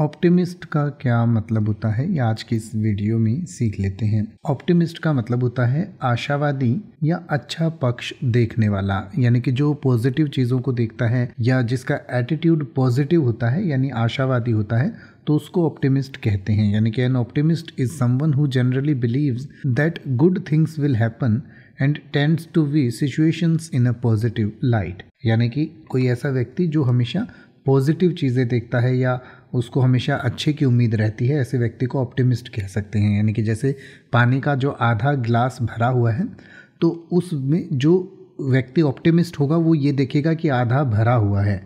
optimist का क्या मतलब होता है ये आज की इस वीडियो में सीख लेते हैं ऑप्टिमिस्ट का मतलब होता है आशावादी या अच्छा पक्ष देखने वाला यानी कि जो पॉजिटिव चीज़ों को देखता है या जिसका एटीट्यूड पॉजिटिव होता है यानी आशावादी होता है तो उसको ऑप्टिमिस्ट कहते हैं यानी कि an optimist is someone who generally believes that good things will happen and tends to view situations in a positive light यानी कि कोई ऐसा व्यक्ति जो हमेशा पॉजिटिव चीज़ें देखता है या उसको हमेशा अच्छे की उम्मीद रहती है ऐसे व्यक्ति को ऑप्टिमिस्ट कह सकते हैं यानी कि जैसे पानी का जो आधा गिलास भरा हुआ है तो उसमें जो व्यक्ति ऑप्टिमिस्ट होगा वो ये देखेगा कि आधा भरा हुआ है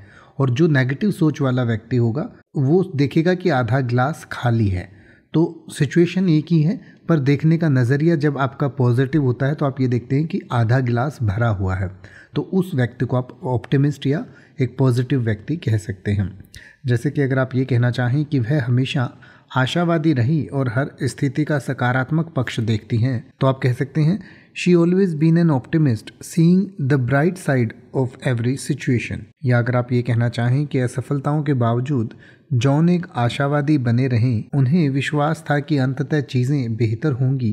और जो नेगेटिव सोच वाला व्यक्ति होगा वो देखेगा कि आधा ग्लास खाली है तो सिचुएशन एक ही है पर देखने का नज़रिया जब आपका पॉजिटिव होता है तो आप ये देखते हैं कि आधा गिलास भरा हुआ है तो उस व्यक्ति को आप ऑप्टिमिस्ट या एक पॉजिटिव व्यक्ति कह सकते हैं जैसे कि अगर आप ये कहना चाहें कि वह हमेशा आशावादी रही और हर स्थिति का सकारात्मक पक्ष देखती हैं तो आप कह सकते हैं she always been an optimist seeing the bright side of every situation या अगर आप ये कहना चाहें कि असफलताओं के बावजूद जॉन एक आशावादी बने रहें उन्हें विश्वास था कि अंततः चीज़ें बेहतर होंगी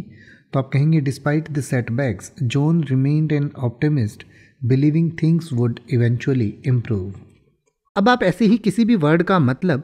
तो आप कहेंगे despite the setbacks John remained an optimist believing things would eventually improve अब आप ऐसे ही किसी भी वर्ड का मतलब